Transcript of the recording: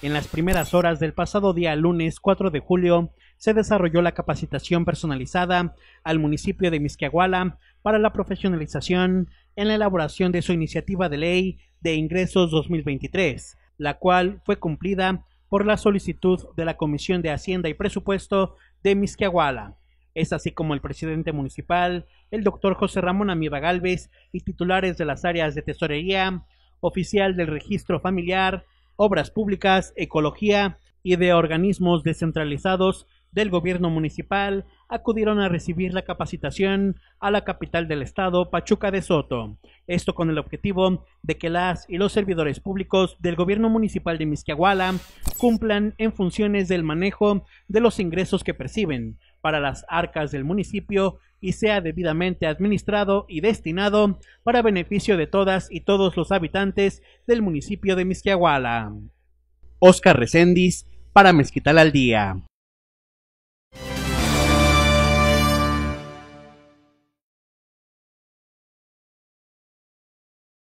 En las primeras horas del pasado día lunes 4 de julio se desarrolló la capacitación personalizada al municipio de Misquiaguala para la profesionalización en la elaboración de su iniciativa de ley de ingresos 2023, la cual fue cumplida por la solicitud de la Comisión de Hacienda y Presupuesto de Misquiaguala. Es así como el presidente municipal, el doctor José Ramón Amiba Galvez y titulares de las áreas de tesorería, oficial del registro familiar, obras públicas, ecología y de organismos descentralizados del gobierno municipal acudieron a recibir la capacitación a la capital del estado, Pachuca de Soto. Esto con el objetivo de que las y los servidores públicos del gobierno municipal de Misquiahuala cumplan en funciones del manejo de los ingresos que perciben, para las arcas del municipio y sea debidamente administrado y destinado para beneficio de todas y todos los habitantes del municipio de Misquiahuala. Oscar Recendis para Mezquital al Día.